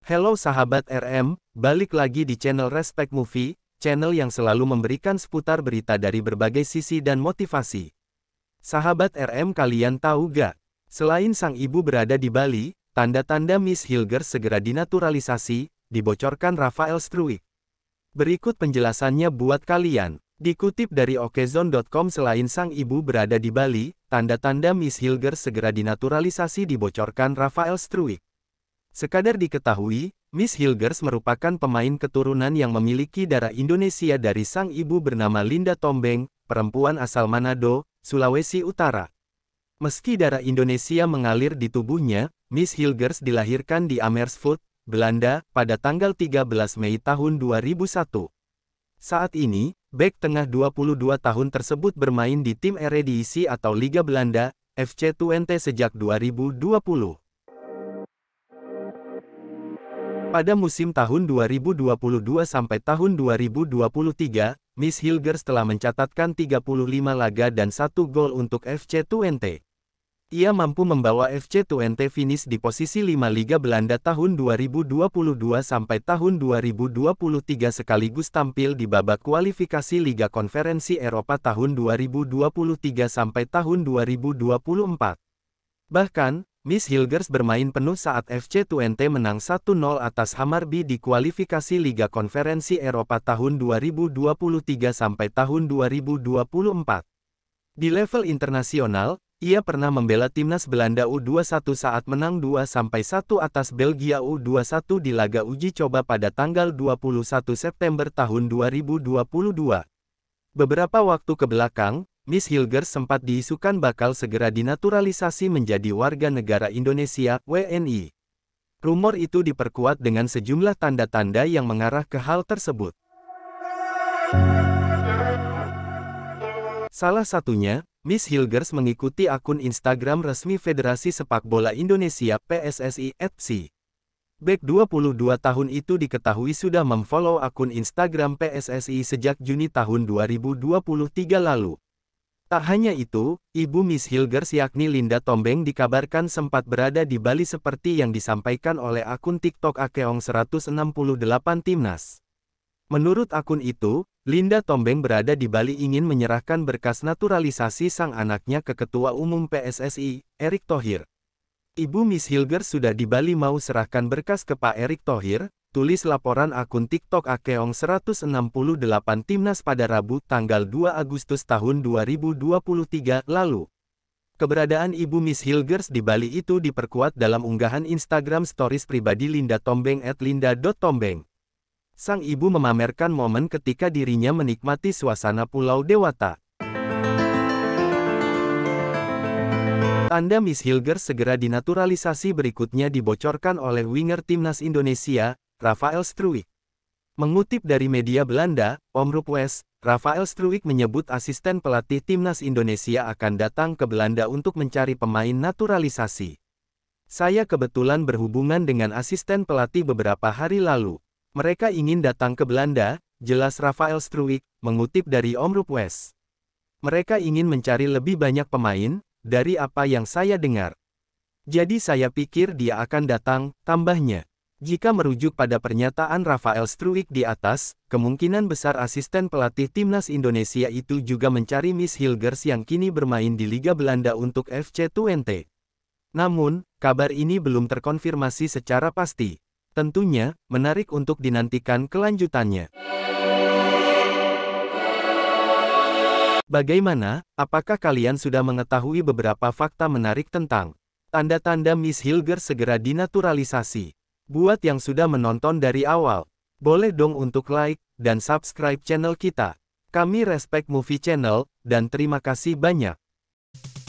Halo sahabat RM, balik lagi di channel Respect Movie, channel yang selalu memberikan seputar berita dari berbagai sisi dan motivasi. Sahabat RM kalian tahu gak? Selain sang ibu berada di Bali, tanda-tanda Miss Hilger segera dinaturalisasi, dibocorkan Rafael Struik. Berikut penjelasannya buat kalian. Dikutip dari okezon.com selain sang ibu berada di Bali, tanda-tanda Miss Hilger segera dinaturalisasi dibocorkan Rafael Struik. Sekadar diketahui, Miss Hilgers merupakan pemain keturunan yang memiliki darah Indonesia dari sang ibu bernama Linda Tombeng, perempuan asal Manado, Sulawesi Utara. Meski darah Indonesia mengalir di tubuhnya, Miss Hilgers dilahirkan di Amersfoort, Belanda, pada tanggal 13 Mei tahun 2001. Saat ini, bek tengah 22 tahun tersebut bermain di tim Eredivisie atau Liga Belanda, FC Twente sejak 2020. Pada musim tahun 2022 sampai tahun 2023, Miss Hilgers telah mencatatkan 35 laga dan satu gol untuk FC Twente. Ia mampu membawa FC Twente finish di posisi 5 Liga Belanda tahun 2022 sampai tahun 2023 sekaligus tampil di babak kualifikasi Liga Konferensi Eropa tahun 2023 sampai tahun 2024. Bahkan, Miss Hilgers bermain penuh saat FC Twente menang 1-0 atas Hammarby di kualifikasi Liga Konferensi Eropa tahun 2023 sampai tahun 2024. Di level internasional, ia pernah membela timnas Belanda U21 saat menang 2-1 atas Belgia U21 di laga uji coba pada tanggal 21 September tahun 2022. Beberapa waktu kebelakang, Miss Hilger sempat diisukan bakal segera dinaturalisasi menjadi warga negara Indonesia, WNI. Rumor itu diperkuat dengan sejumlah tanda-tanda yang mengarah ke hal tersebut. Salah satunya, Miss Hilgers mengikuti akun Instagram resmi Federasi Sepak Bola Indonesia PSSI FC. Bek 22 tahun itu diketahui sudah memfollow akun Instagram PSSI sejak Juni tahun 2023 lalu. Tak hanya itu, ibu Miss Hilgers yakni Linda Tombeng dikabarkan sempat berada di Bali seperti yang disampaikan oleh akun TikTok Akeong 168 Timnas. Menurut akun itu, Linda Tombeng berada di Bali ingin menyerahkan berkas naturalisasi sang anaknya ke Ketua Umum PSSI, Erick Thohir. Ibu Miss Hilger sudah di Bali mau serahkan berkas ke Pak Erick Thohir, tulis laporan akun TikTok Akeong 168 Timnas pada Rabu tanggal 2 Agustus tahun 2023 lalu. Keberadaan Ibu Miss Hilgers di Bali itu diperkuat dalam unggahan Instagram stories pribadi Linda Tombeng at linda.tombeng. Sang ibu memamerkan momen ketika dirinya menikmati suasana Pulau Dewata. Tanda Miss Hilgers segera dinaturalisasi berikutnya dibocorkan oleh winger timnas Indonesia, Rafael Struik. Mengutip dari media Belanda, Omroep West, Rafael Struik menyebut asisten pelatih timnas Indonesia akan datang ke Belanda untuk mencari pemain naturalisasi. Saya kebetulan berhubungan dengan asisten pelatih beberapa hari lalu. Mereka ingin datang ke Belanda, jelas Rafael Struik, mengutip dari Omroep West. Mereka ingin mencari lebih banyak pemain, dari apa yang saya dengar. Jadi saya pikir dia akan datang, tambahnya. Jika merujuk pada pernyataan Rafael Struik di atas, kemungkinan besar asisten pelatih timnas Indonesia itu juga mencari Miss Hilgers yang kini bermain di Liga Belanda untuk FC Twente. Namun, kabar ini belum terkonfirmasi secara pasti. Tentunya, menarik untuk dinantikan kelanjutannya. Bagaimana, apakah kalian sudah mengetahui beberapa fakta menarik tentang tanda-tanda Miss Hilger segera dinaturalisasi? Buat yang sudah menonton dari awal, boleh dong untuk like dan subscribe channel kita. Kami Respect Movie Channel, dan terima kasih banyak.